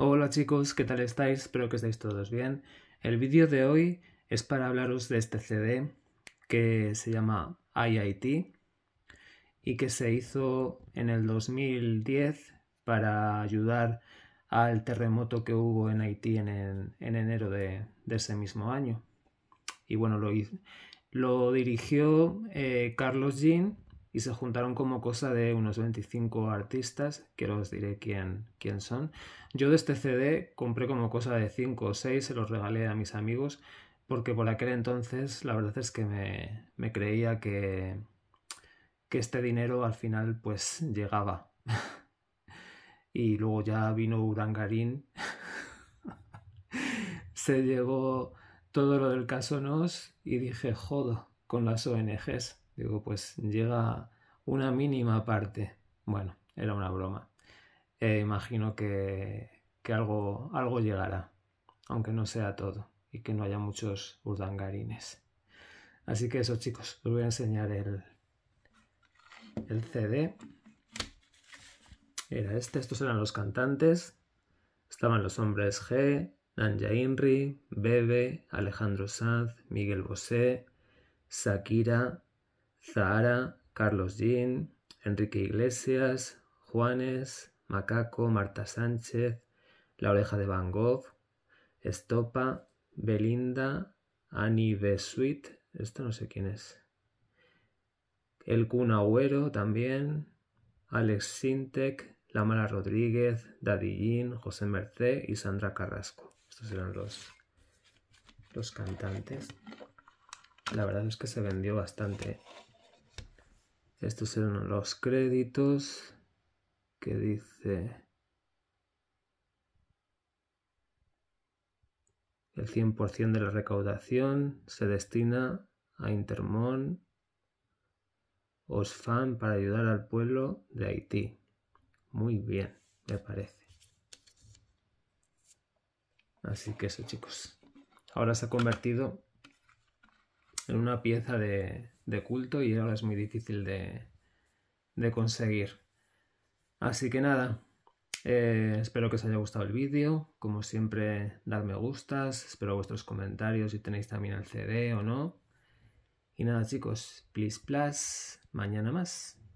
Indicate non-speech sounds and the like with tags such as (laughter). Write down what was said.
Hola chicos, ¿qué tal estáis? Espero que estéis todos bien. El vídeo de hoy es para hablaros de este CD que se llama IIT y que se hizo en el 2010 para ayudar al terremoto que hubo en Haití en, enero de, ese mismo año. Y bueno, lo, dirigió eh, Carlos Jean y se juntaron como cosa de unos 25 artistas, que os diré quién, quién son. Yo de este CD compré como cosa de 5 o 6, se los regalé a mis amigos, porque por aquel entonces la verdad es que me, me creía que, que este dinero al final pues llegaba. (laughs) y luego ya vino Urangarín, (laughs) se llegó todo lo del caso NOS y dije, jodo, con las ONGs. Digo, pues llega una mínima parte. Bueno, era una broma. Eh, imagino que, algo, algo llegará, aunque no sea todo y que no haya muchos urdangarines. Así que eso chicos, os voy a enseñar el, el CD. Era este, estos eran los cantantes. Estaban los hombres G, Nanja Inri, Bebe, Alejandro Sanz, Miguel Bosé, Shakira, Zahara, Carlos Jean, Enrique Iglesias, Juanes, Macaco, Marta Sánchez, La Oreja de Van Gogh, Estopa, Belinda, Annie Besuit, esta no sé quién es. El Kun también, Alex Sintec, Lamara Rodríguez, Daddy Jean, José Merced y Sandra Carrasco. Estos eran los, los cantantes. La verdad es que se vendió bastante. ¿eh? Estos eran los créditos que dice el 100% de la recaudación se destina a Intermón Osfam para ayudar al pueblo de Haití. Muy bien, me parece. Así que eso chicos. Ahora se ha convertido en una pieza de, culto y ahora es muy difícil de, conseguir. Así que nada, eh, espero que os haya gustado el vídeo. Como siempre, dadme gustas, espero vuestros comentarios si tenéis también el CD o no. Y nada chicos, please plus, mañana más.